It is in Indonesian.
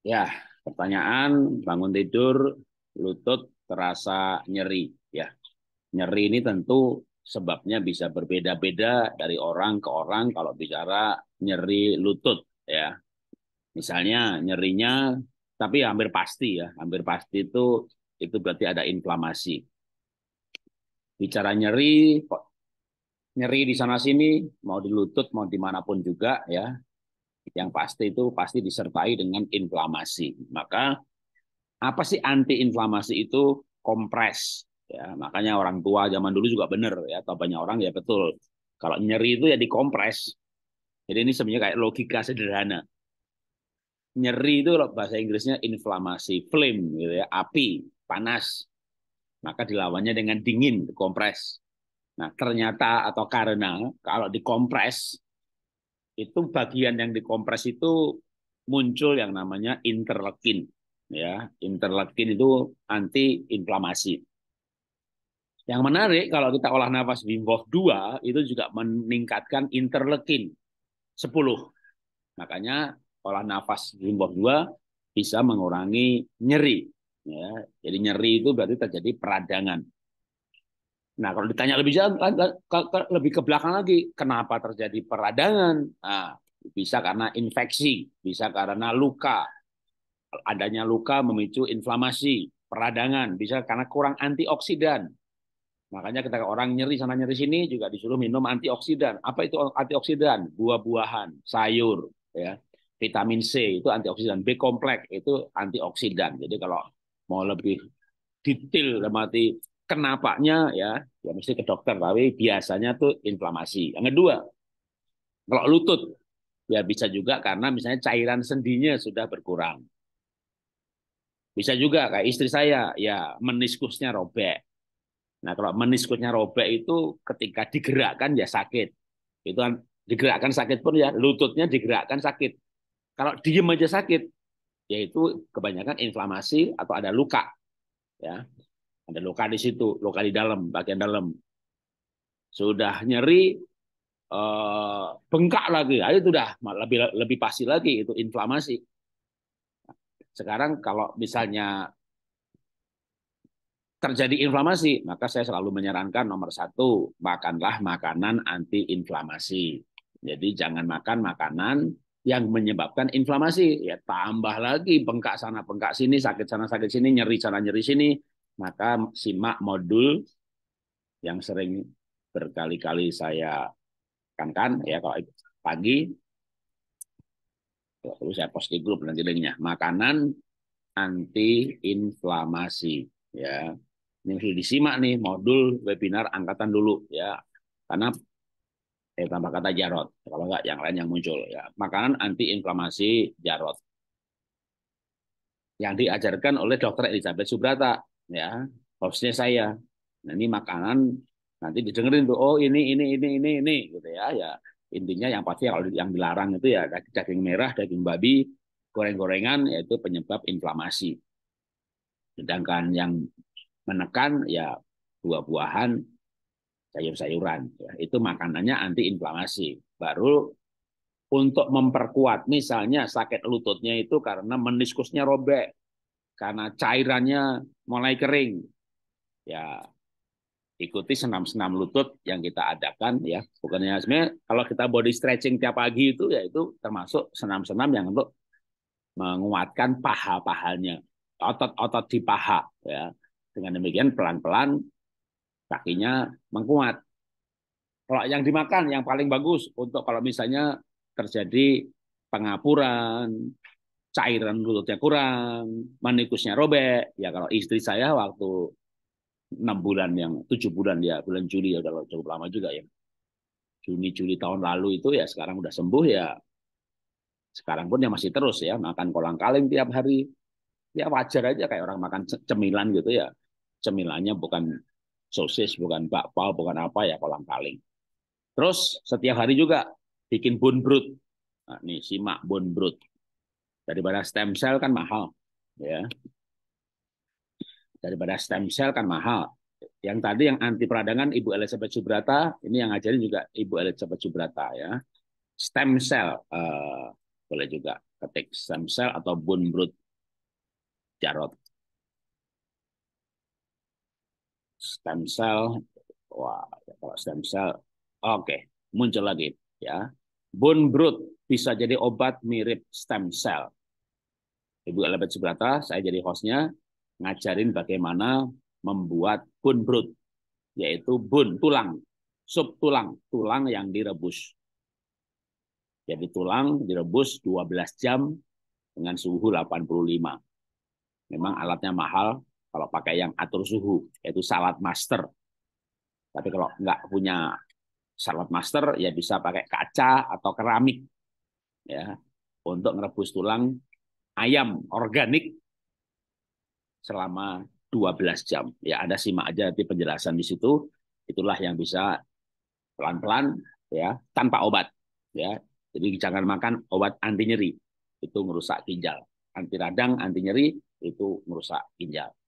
Ya, pertanyaan bangun tidur lutut terasa nyeri ya. Nyeri ini tentu sebabnya bisa berbeda-beda dari orang ke orang kalau bicara nyeri lutut ya. Misalnya nyerinya tapi hampir pasti ya, hampir pasti itu itu berarti ada inflamasi. Bicara nyeri nyeri di sana sini mau di lutut mau dimanapun juga ya yang pasti itu pasti disertai dengan inflamasi. Maka apa sih antiinflamasi itu? Kompres. Ya, makanya orang tua zaman dulu juga benar ya, atau banyak orang ya betul. Kalau nyeri itu ya dikompres. Jadi ini sebenarnya kayak logika sederhana. Nyeri itu bahasa Inggrisnya inflamasi, flame gitu ya, api, panas. Maka dilawannya dengan dingin, dikompres. Nah, ternyata atau karena kalau dikompres itu bagian yang dikompres itu muncul yang namanya interleukin ya interleukin itu anti inflamasi yang menarik kalau kita olah nafas Wim Hof 2 itu juga meningkatkan interleukin 10 makanya olah nafas Wim Hof 2 bisa mengurangi nyeri ya jadi nyeri itu berarti terjadi peradangan Nah, kalau ditanya lebih jauh, lebih ke belakang lagi, kenapa terjadi peradangan? Nah, bisa karena infeksi, bisa karena luka. Adanya luka memicu inflamasi, peradangan, bisa karena kurang antioksidan. Makanya ketika orang nyeri sana nyeri sini juga disuruh minum antioksidan. Apa itu antioksidan? Buah-buahan, sayur, ya. Vitamin C itu antioksidan, B kompleks itu antioksidan. Jadi kalau mau lebih detail mati kenapanya ya ya mesti ke dokter tapi biasanya tuh inflamasi yang kedua kalau lutut ya bisa juga karena misalnya cairan sendinya sudah berkurang bisa juga kayak istri saya ya meniskusnya robek nah kalau meniskusnya robek itu ketika digerakkan ya sakit itu kan digerakkan sakit pun ya lututnya digerakkan sakit kalau diem aja sakit yaitu kebanyakan inflamasi atau ada luka ya ada luka di situ, luka di dalam, bagian dalam. Sudah nyeri, eh, bengkak lagi. itu sudah lebih lebih pasti lagi itu inflamasi. Sekarang kalau misalnya terjadi inflamasi, maka saya selalu menyarankan nomor satu, makanlah makanan antiinflamasi. Jadi jangan makan makanan yang menyebabkan inflamasi. Ya tambah lagi bengkak sana, bengkak sini, sakit sana, sakit sini, nyeri sana, nyeri sini, maka simak modul yang sering berkali-kali saya kan kan ya kalau pagi perlu saya post di grup nanti linknya makanan anti inflamasi ya ini sudah disimak nih modul webinar angkatan dulu ya karena eh tambah kata Jarot kalau enggak yang lain yang muncul ya makanan anti inflamasi Jarot yang diajarkan oleh dokter Elizabeth Subrata ya hostnya saya nah, ini makanan nanti didengerin tuh oh ini ini ini ini ini gitu ya ya intinya yang pasti kalau yang dilarang itu ya daging merah daging babi goreng-gorengan yaitu penyebab inflamasi sedangkan yang menekan ya buah-buahan sayur-sayuran ya, itu makanannya anti inflamasi. baru untuk memperkuat misalnya sakit lututnya itu karena meniskusnya robek karena cairannya mulai kering. Ya, ikuti senam-senam lutut yang kita adakan ya. Bukannya sebenarnya kalau kita body stretching tiap pagi itu ya itu termasuk senam-senam yang untuk menguatkan paha-pahanya, otot-otot di paha ya. Dengan demikian pelan-pelan kakinya menguat. Kalau yang dimakan yang paling bagus untuk kalau misalnya terjadi pengapuran, cairan mulutnya kurang, manikusnya robek. Ya kalau istri saya waktu enam bulan yang tujuh bulan ya bulan Juli ya kalau cukup lama juga ya. Juni Juli tahun lalu itu ya sekarang udah sembuh ya. Sekarang pun ya masih terus ya makan kolang kaling tiap hari. Ya wajar aja kayak orang makan cemilan gitu ya. Cemilannya bukan sosis, bukan bakpao, bukan apa ya kolang kaling. Terus setiap hari juga bikin bone brood. Nah, nih simak bone brood daripada stem cell kan mahal ya daripada stem cell kan mahal yang tadi yang anti peradangan Ibu Elizabeth Subrata ini yang ngajarin juga Ibu Elizabeth Subrata ya stem cell uh, boleh juga ketik stem cell atau bone broth Jarot stem cell wah kalau stem cell oke okay. muncul lagi ya bone broth bisa jadi obat mirip stem cell Ibu Elizabeth Subrata, saya jadi hostnya, ngajarin bagaimana membuat bun brut, yaitu bun tulang, sup tulang, tulang yang direbus. Jadi tulang direbus 12 jam dengan suhu 85. Memang alatnya mahal kalau pakai yang atur suhu, yaitu salad master. Tapi kalau nggak punya salad master, ya bisa pakai kaca atau keramik. ya Untuk merebus tulang ayam organik selama 12 jam. Ya ada simak aja nanti penjelasan di situ. Itulah yang bisa pelan-pelan ya tanpa obat ya. Jadi jangan makan obat anti nyeri. Itu merusak ginjal. Anti radang, anti nyeri itu merusak ginjal.